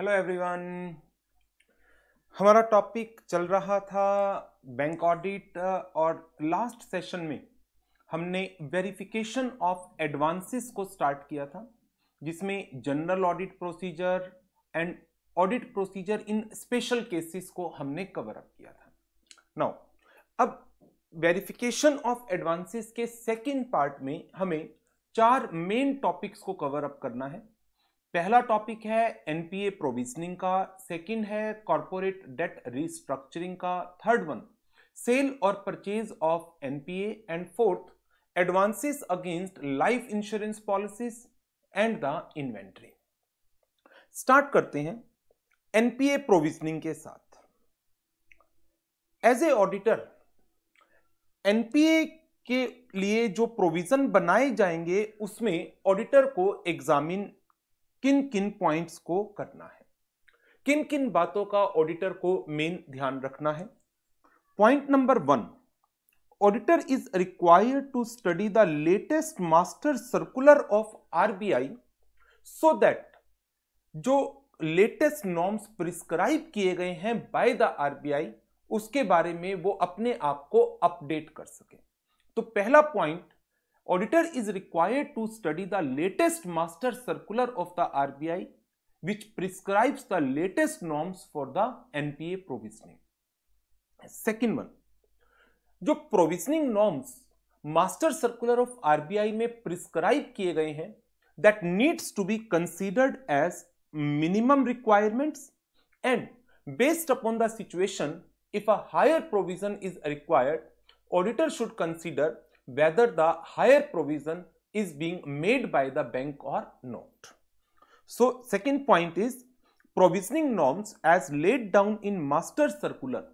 Hello everyone हमारा topic चल रहा था बैंक ऑडिट uh, और लास्ट सेशन में हमने वेरिफिकेशन ऑफ एडवांसेस को स्टार्ट किया था जिसमें general audit procedure and audit procedure in special cases को हमने कवर अप किया था नाउ अब वेरिफिकेशन ऑफ एडवांसेस के सेकेंड पार्ट में हमें चार मेन टॉपिक्स को कवर अप करना है पहला टॉपिक है एनपीए प्रोविजनिंग का सेकंड है कॉरपोरेट डेट रिस्ट्रक्चरिंग का थर्ड वन सेल और purchase of NPA and fourth advances against life insurance policies and the inventory start करते हैं एनपीए प्रोविजनिंग के साथ एज ए ऑडिटर एनपीए के लिए जो प्रोविजन बनाए जाएंगे उसमें ऑडिटर को एग्जामिन किन किन पॉइंट्स को करना है किन किन बातों का ऑडिटर को मेन ध्यान रखना है point number one auditor is required to study the latest master circular of RBI so that जो लेटेस्ट नॉर्म्स प्रिस्क्राइब किए गए हैं बाय द आरबीआई उसके बारे में वो अपने आप को अपडेट कर सके तो पहला point auditor is required to study the latest master circular of the RBI which prescribes the latest norms for the NPA provisioning. Second one, जो provisioning norms master circular of RBI में prescribe किए गए हैं that needs to be considered as minimum requirements and based upon the situation if a higher provision is required auditor should consider whether the higher provision is being made by the bank or not. So, second point is provisioning norms as laid down in master circular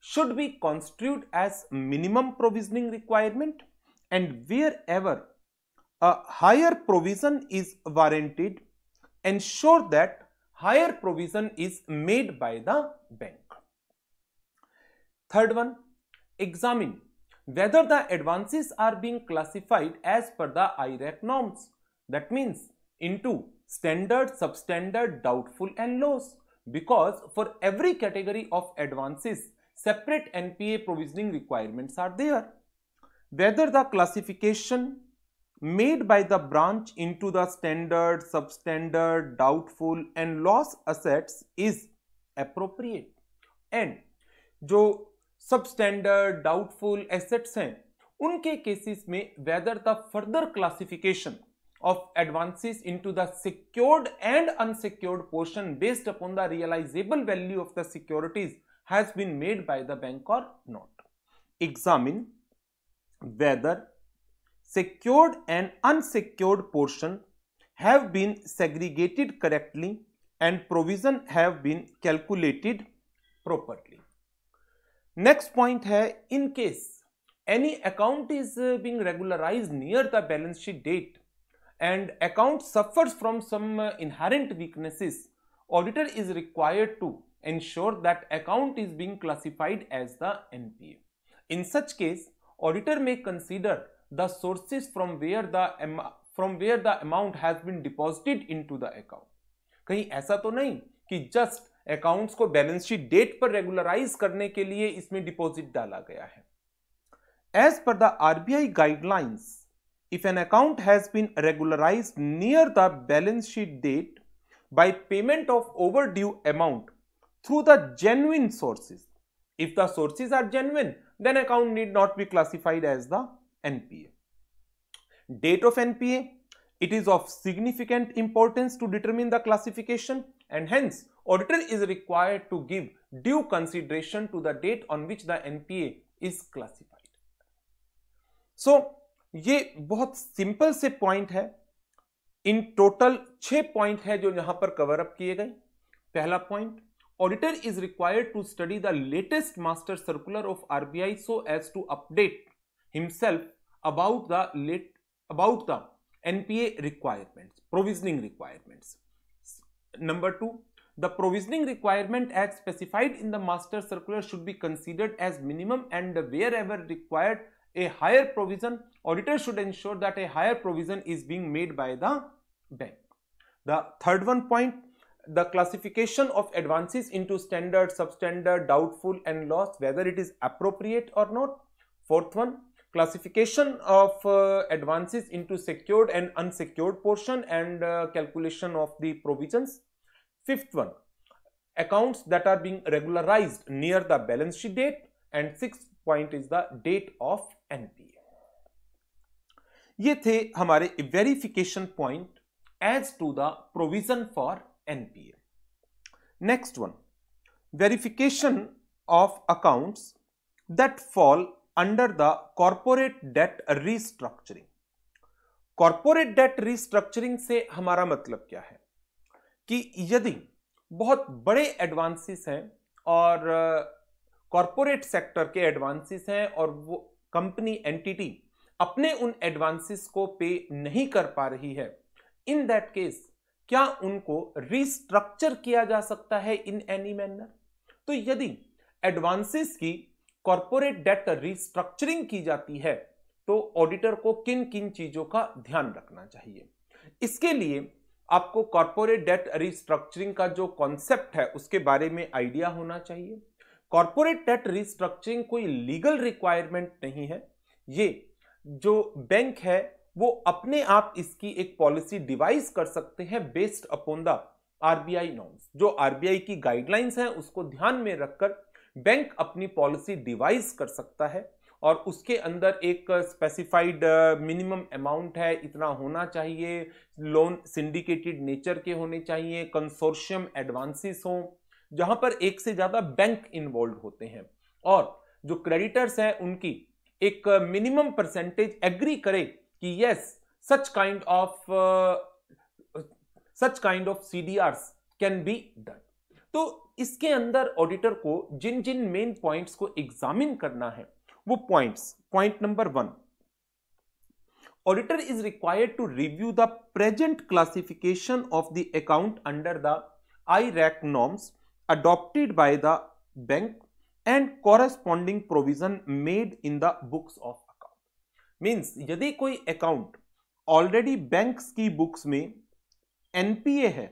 should be construed as minimum provisioning requirement and wherever a higher provision is warranted ensure that higher provision is made by the bank. Third one, examine whether the advances are being classified as per the IRAC norms. That means into standard, substandard, doubtful and lows because for every category of advances, separate NPA provisioning requirements are there. Whether the classification made by the branch into the standard, substandard, doubtful and loss assets is appropriate. And जो substandard doubtful assets हैं उनके cases में whether the further classification of advances into the secured and unsecured portion based upon the realisable value of the securities has been made by the bank और not examine whether secured and unsecured portion have been segregated correctly and provision have been calculated properly next point है in case any account is being regularise near the balance sheet date and account suffers from some inherent weaknesses auditor is required to ensure that account is being classified as the NPA in such case auditor में consider the sources from where the from where the amount has been deposited into the account कहीं ऐसा तो नहीं कि just accounts को balance sheet date पर regularise करने के लिए इसमें डिपॉजिट डाला गया है as per the RBI guidelines if an account has been regularise near the balance sheet date by payment of overdue amount through the genuine sources if the sources are genuine then account need not be classified as the NPA date of NPA it is of significant importance to determine the classification and hence auditor is required to give due consideration to the date on which the NPA is classified. So ये बहुत simple से point है in total छह point है जो यहां पर cover up किए गए पहला point auditor is required to study the latest master circular of RBI so as to update himself about the late about the NPA requirements provisioning requirements Number two, the provisioning requirement as specified in the master circular should be considered as minimum and wherever required a higher provision, auditor should ensure that a higher provision is being made by the bank. The third one point, the classification of advances into standard, substandard, doubtful and loss, whether it is appropriate or not. Fourth one, classification of uh, advances into secured and unsecured portion and uh, calculation of the provisions. Fifth one, accounts that are being regularized near the balance sheet date and sixth point is the date of NPA. ये verification point as to the provision for NPA. Next one, verification of accounts that fall. under the corporate debt restructuring. corporate debt restructuring से हमारा मतलब क्या है कि यदि बहुत बड़े एडवांसेस हैं और कॉरपोरेट uh, सेक्टर के एडवांसिस हैं और वो कंपनी एंटिटी अपने उन एडवांसेस को पे नहीं कर पा रही है इन दैट केस क्या उनको रिस्ट्रक्चर किया जा सकता है इन एनी मैनर तो यदि एडवांसिस की कॉरपोरेट डेट रिस्ट्रक्चरिंग की जाती है तो ऑडिटर को किन किन चीजों का ध्यान रखना चाहिए इसके लिए आपको कॉरपोरेट डेट रिस्ट्रक्चरिंग का जो कॉन्सेप्ट है उसके बारे में आइडिया होना चाहिए कॉरपोरेट डेट रिस्ट्रक्चरिंग कोई लीगल रिक्वायरमेंट नहीं है ये जो बैंक है वो अपने आप इसकी एक पॉलिसी डिवाइस कर सकते हैं based upon the RBI norms जो आरबीआई की गाइडलाइंस हैं उसको ध्यान में रखकर बैंक अपनी पॉलिसी डिवाइज कर सकता है और उसके अंदर एक स्पेसिफाइड मिनिमम अमाउंट है इतना होना चाहिए लोन सिंडिकेटेड नेचर के होने चाहिए कंसोर्शियम एडवांसेस हों जहां पर एक से ज़्यादा बैंक इन्वॉल्व होते हैं और जो क्रेडिटर्स हैं उनकी एक मिनिमम परसेंटेज एग्री करे कि yes such kind of such kind of CDR can be done तो इसके अंदर ऑडिटर को जिन जिन मेन पॉइंट्स को एग्जामिन करना है वो points point number one auditor is required to review the present classification of the account under the IRAC norms adopted by the bank and corresponding provision made in the books of account means यदि कोई account already bank की books में NPA है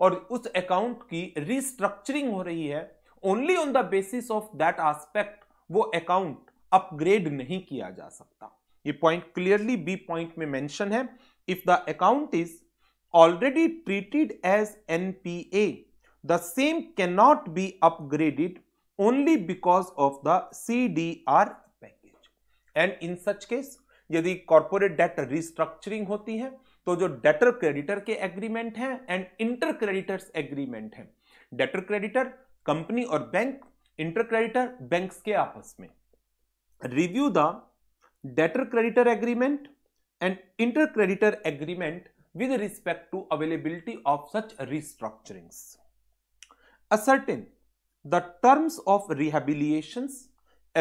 और उस account की restructuring हो रही है only on the basis of that aspect वो अकाउंट अपग्रेड नहीं किया जा सकता ये पॉइंट क्लियरली बी पॉइंट में मेंशन है if the account is already treated as NPA the same can not be upgraded only because of the C D R package and in such case यदि corporate debt restructuring होती है तो जो debtor creditor के agreement है and inter creditor agreement है debtor creditor company और bank inter creditor bank के आपस में review the debtor creditor agreement and inter creditor agreement with respect to availability of such restructuring ascertain the terms of rehabilitation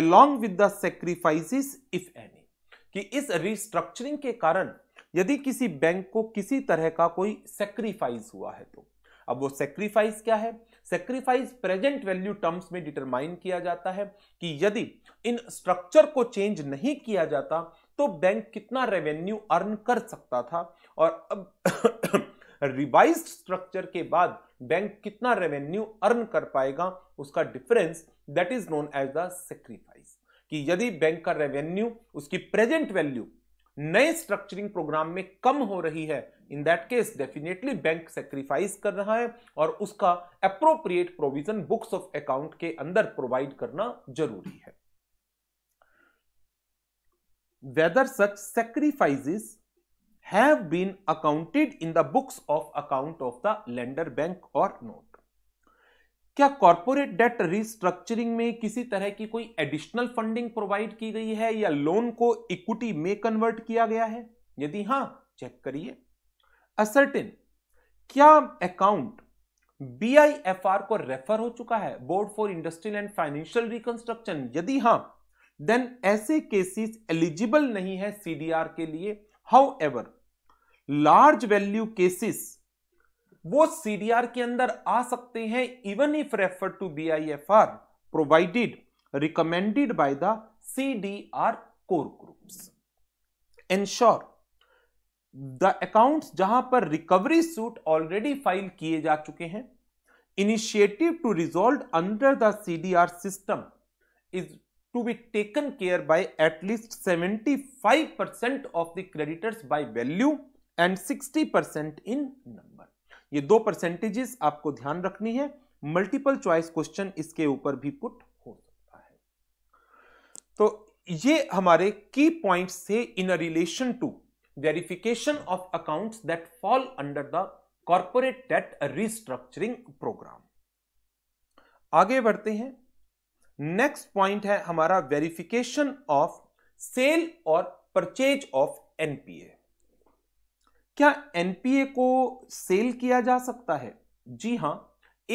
along with sacrifices if any कि इस restructuring के कारण यदि किसी बैंक को किसी तरह का कोई सेक्रीफाइस हुआ है तो अब वो सेक्रीफाइस क्या है सेक्रीफाइस प्रेजेंट वैल्यू टर्म्स में डिटरमाइन किया जाता है कि यदि इन स्ट्रक्चर को चेंज नहीं किया जाता तो बैंक कितना रेवेन्यू अर्न कर सकता था और अब रिवाइज स्ट्रक्चर के बाद बैंक कितना रेवेन्यू अर्न कर पाएगा उसका difference that is known as the sacrifice कि यदि बैंक का रेवेन्यू उसकी प्रेजेंट वैल्यू नए स्ट्रक्चरिंग प्रोग्राम में कम हो रही है in that case definitely bank sacrifice कर रहा है और उसका appropriate provision books of account के अंदर प्रोवाइड करना जरूरी है whether such sacrifices have been accounted in the books of account of the lender bank और नोट क्या कॉरपोरेट डेट रिस्ट्रक्चरिंग में किसी तरह की कोई एडिशनल फंडिंग प्रोवाइड की गई है या लोन को इक्विटी में कन्वर्ट किया गया है यदि हां चेक करिए असर्टिन क्या अकाउंट बी को रेफर हो चुका है board for industrial and financial reconstruction यदि हां देन ऐसे केसेस एलिजिबल नहीं है सीडीआर के लिए however large value cases वो सीडीआर के अंदर आ सकते हैं even if refer to B I F R provided recommended by the CDR core groups ensure the account जहां पर रिकवरी सूट ऑलरेडी फाइल किए जा चुके हैं initiative to resolve under the CDR system is to be taken care by at least seventy five percent of the creditors by value and sixty percent in number ये दो percentages आपको ध्यान रखनी है मल्टीपल चॉइस क्वेश्चन इसके ऊपर भी put हो सकता है तो ये हमारे की पॉइंट्स थे in a relation to verification of accounts that fall under the corporate debt restructuring programme आगे बढ़ते हैं नेक्स्ट पॉइंट है हमारा वेरिफिकेशन ऑफ सेल और परचेज ऑफ एनपीए क्या एनपीए को सेल किया जा सकता है जी हां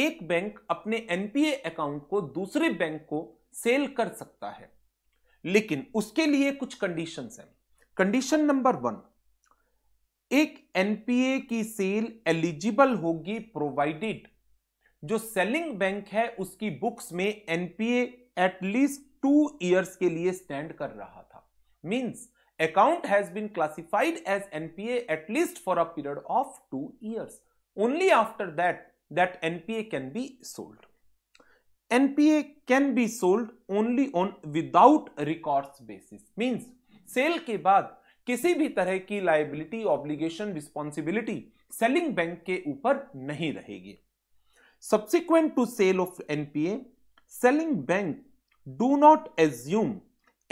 एक बैंक अपने एनपीए अकाउंट को दूसरे बैंक को सेल कर सकता है लेकिन उसके लिए कुछ कंडीशंस हैं कंडीशन नंबर वन एक एनपीए की सेल एलिजिबल होगी प्रोवाइडेड जो सेलिंग बैंक है उसकी बुक्स में एनपीए एटलीस्ट टू ईयर्स के लिए स्टैंड कर रहा था means account has been classified as NPA least for a period of two years only after that that NPA can be sold NPA can be sold only on without records basis means sale के बाद किसी भी तरह की liability obligation responsibility selling bank के ऊपर नहीं रहेगी subsequent to sale of NPA selling bank do not assume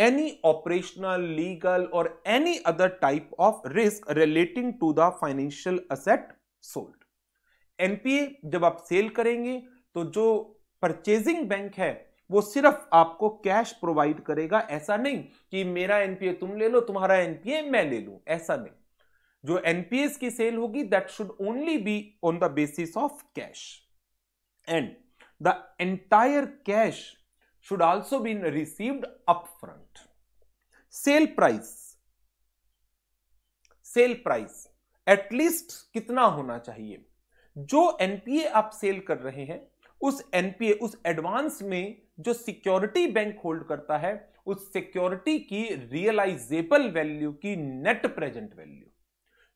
any operational, legal or any other type of risk relating to the financial asset sold. NPA जब आप cell करेंगे तो जो purchasing bank है वो सिर्फ आपको कैश प्रोवाइड करेगा ऐसा नहीं कि मेरा एनपीए तुम ले लो तुम्हारा एनपीए मैं ले लू ऐसा नहीं जो एनपीए की सेल होगी that should only be on the basis of cash and the entire cash should also be received upfront. Sale price sale price at least कितना होना चाहिए जो एनपीए आप सेल कर रहे हैं उस एनपीए उस एडवांस में जो सिक्योरिटी बैंक होल्ड करता है उस सिक्योरिटी की रियलाइजेबल वैल्यू की नेट प्रेजेंट वैल्यू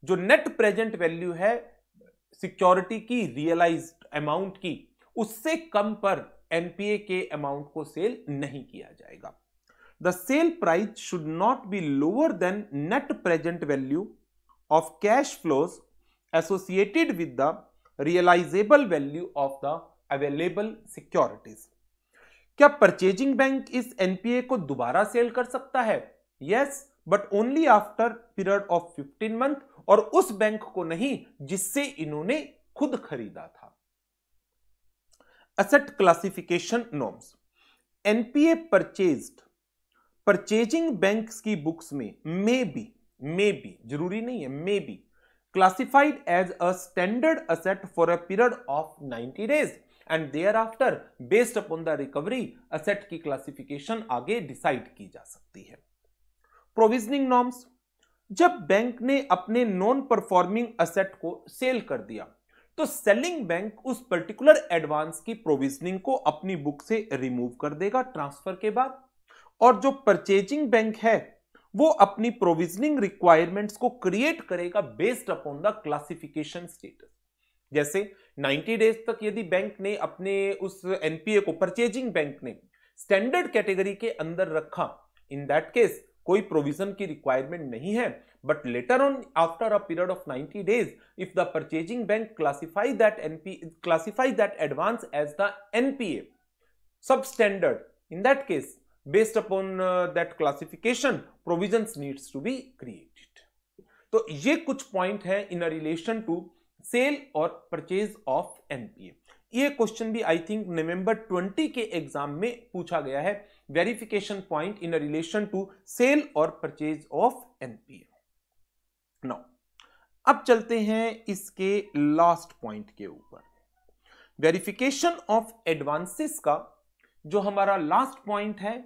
जो नेट प्रेजेंट वैल्यू है सिक्योरिटी की रियलाइज अमाउंट की उससे कम पर एनपीए के अमाउंट को सेल नहीं किया जाएगा the sale price should not be lower than net present value of cash flows associated with the realizable value of the available securities. क्या परचेजिंग बैंक इस एनपीए को दोबारा सेल कर सकता है yes but only after period of 15 month और उस bank को नहीं जिससे इन्होंने खुद खरीदा था asset classification norms NPA purchased purchasing bank की बुक्स में मे बी मे बी जरूरी नहीं है may be classified as a standard asset for a period of 90 days and thereafter based upon the recovery asset की classification आगे decide की जा सकती है प्रोविजनिंग नॉर्म्स जब बैंक ने अपने नॉन परफॉर्मिंग असेट को सेल कर दिया तो सेलिंग बैंक उस पर्टिकुलर एडवांस की प्रोविजनिंग को अपनी बुक से रिमूव कर देगा ट्रांसफर के बाद और जो परचेजिंग बैंक है वो अपनी प्रोविजनिंग रिक्वायरमेंट्स को क्रिएट करेगा based upon the classification status जैसे 90 डेज तक यदि बैंक ने अपने उस एनपीए को परचेजिंग बैंक ने स्टैंडर्ड कैटेगरी के अंदर रखा इन दैट केस कोई प्रोविजन की रिक्वायरमेंट नहीं है but later on after a period of 90 days if the purchasing bank classify that NPA classify that advance as the NPA sub standard in that case based upon uh, that classification provisions needs to be created तो ये कुछ point है in relation to sale और purchase of NPA ये question भी I think November 20 के exam में पूछा गया है verification point in relation to sale और परचेज ऑफ एनपीए नाउ अब चलते हैं इसके लास्ट पॉइंट के ऊपर वेरिफिकेशन ऑफ एडवांसेस का जो हमारा लास्ट पॉइंट है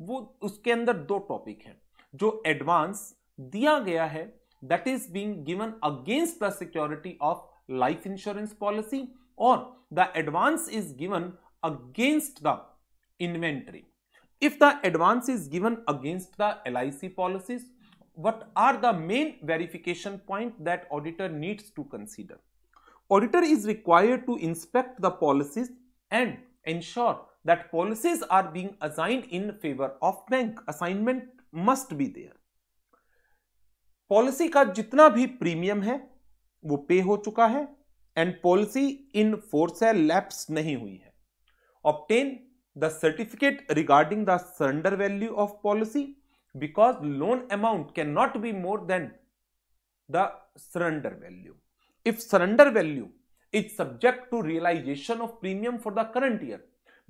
वो उसके अंदर दो टॉपिक है जो एडवांस दिया गया है that is being given against the security of life insurance policy और the advance is given against the inventory. If the advance is given against the LIC policies, what are the main verification point that auditor needs to consider? Auditor is required to inspect the policies and ensure that policies are being assigned in favor of bank assignment must be there. policy ka jitna bhi premium hai wo pay ho chuka hai and policy in force hai lapse nahi hui hai obtain the certificate regarding the surrender value of policy because loan amount cannot be more than the surrender value. If surrender value is subject to realization of premium for the current year,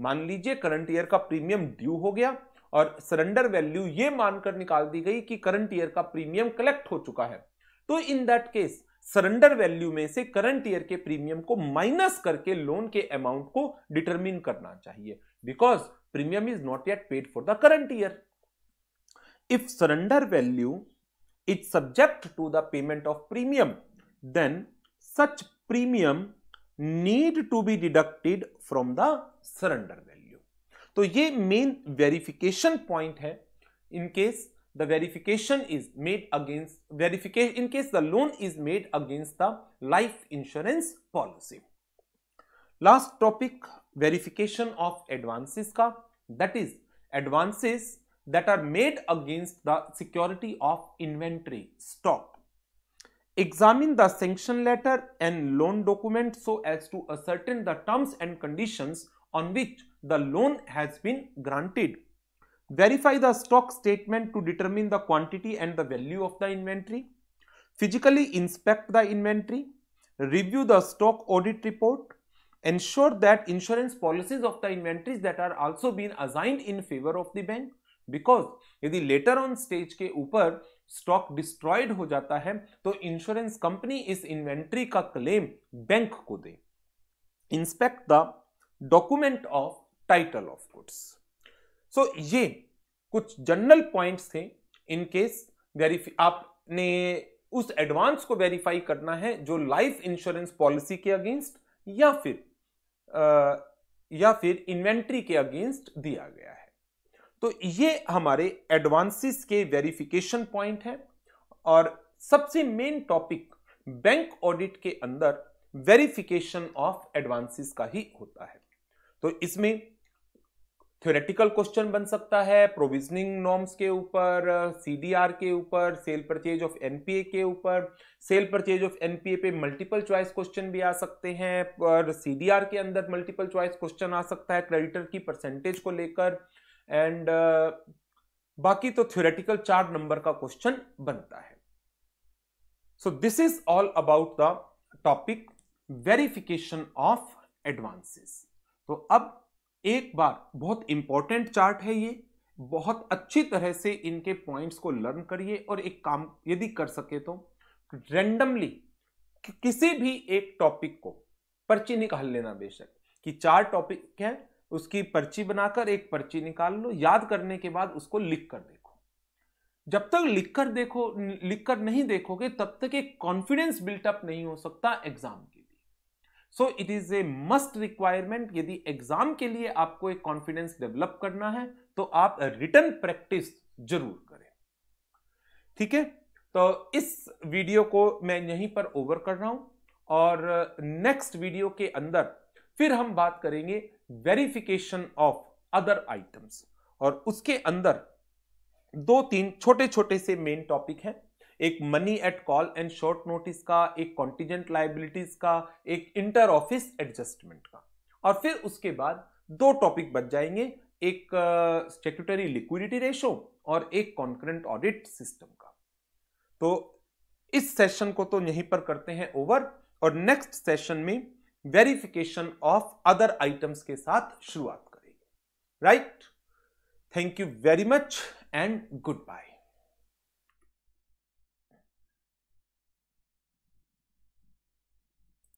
मान लीजिए current year का premium due हो गया और surrender value ये मानकर निकाल दी गई कि करंट ईयर का प्रीमियम कलेक्ट हो चुका है तो in that case surrender value में से करंट ईयर के प्रीमियम को माइनस करके लोन के अमाउंट को डिटरमिन करना चाहिए because premium is not yet paid for the current year if surrender value is subject to the payment of premium then such premium need to be deducted from the surrender value तो ये main verification point है in case the verification is made against verification in case the loan is made against the life insurance policy last topic verification of advances का that is advances that are made against the security of inventory stock examine the sanction letter and loan document so as to ascertain the terms and conditions on which the loan has been granted. Verify the stock statement to determine the quantity and the value of the inventory. Physically inspect the inventory. Review the stock audit report. Ensure that insurance policies of the inventories that are also been assigned in favor of the bank because यदि later on stage के ऊपर stock destroyed हो जाता है तो insurance company इस inventory का claim bank को दे inspect the document of title of goods so ये कुछ जनरल पॉइंट्स थे इन केस वेरीफाई आपने उस एडवांस को वेरीफाई करना है जो लाइफ इंश्योरेंस पॉलिसी के अगेंस्ट या फिर आ, या फिर इन्वेंट्री के अगेंस्ट दिया गया है तो ये हमारे एडवांसेस के वेरिफिकेशन पॉइंट है और सबसे मेन टॉपिक बैंक ऑडिट के अंदर वेरिफिकेशन ऑफ एडवांसेस का ही होता है तो इसमें थ्योरेटिकल क्वेश्चन बन सकता है प्रोविजनिंग नॉर्म्स के ऊपर सीडीआर के ऊपर सेल परचेज ऑफ एनपीए के ऊपर सेल परचेज ऑफ एनपीए पे मल्टीपल चॉइस क्वेश्चन भी आ सकते हैं और सीडीआर के अंदर मल्टीपल चॉइस क्वेश्चन आ सकता है क्रेडिटर की परसेंटेज को लेकर एंड uh, बाकी तो थ्योरेटिकल चार नंबर का क्वेश्चन बनता है so this is all about the topic verification of advances तो अब एक बार बहुत इंपॉर्टेंट चार्ट है ये बहुत अच्छी तरह से इनके पॉइंट्स को लर्न करिए और एक काम यदि कर सके तो रेंडमली कि किसी भी एक टॉपिक को पर्ची निकाल लेना बेशक कि चार टॉपिक है उसकी पर्ची बनाकर एक पर्ची निकाल लो याद करने के बाद उसको लिख कर देखो जब तक लिख कर देखो लिख कर नहीं देखोगे तब तक एक कॉन्फिडेंस बिल्टअप नहीं हो सकता exam so it is a must requirement यदि एग्जाम के लिए आपको एक कॉन्फिडेंस डेवलप करना है तो आप रिटर्न प्रैक्टिस जरूर करें ठीक है तो इस वीडियो को मैं यहीं पर ओवर कर रहा हूं और नेक्स्ट वीडियो के अंदर फिर हम बात करेंगे वेरिफिकेशन ऑफ अदर आइटम्स और उसके अंदर दो तीन छोटे छोटे से मेन टॉपिक हैं एक money at call and short notice का एक कॉन्टीजेंट लाइबिलिटीज का एक इंटर ऑफिस एडजस्टमेंट का और फिर उसके बाद दो टॉपिक बच जाएंगे एक स्टेट्यूटरी लिक्विडिटी रेशो और एक कॉन्करेंट ऑडिट सिस्टम का तो इस सेशन को तो यहीं पर करते हैं ओवर और नेक्स्ट सेशन में वेरिफिकेशन ऑफ अदर आइटम्स के साथ शुरुआत करेंगे right thank you very much and good bye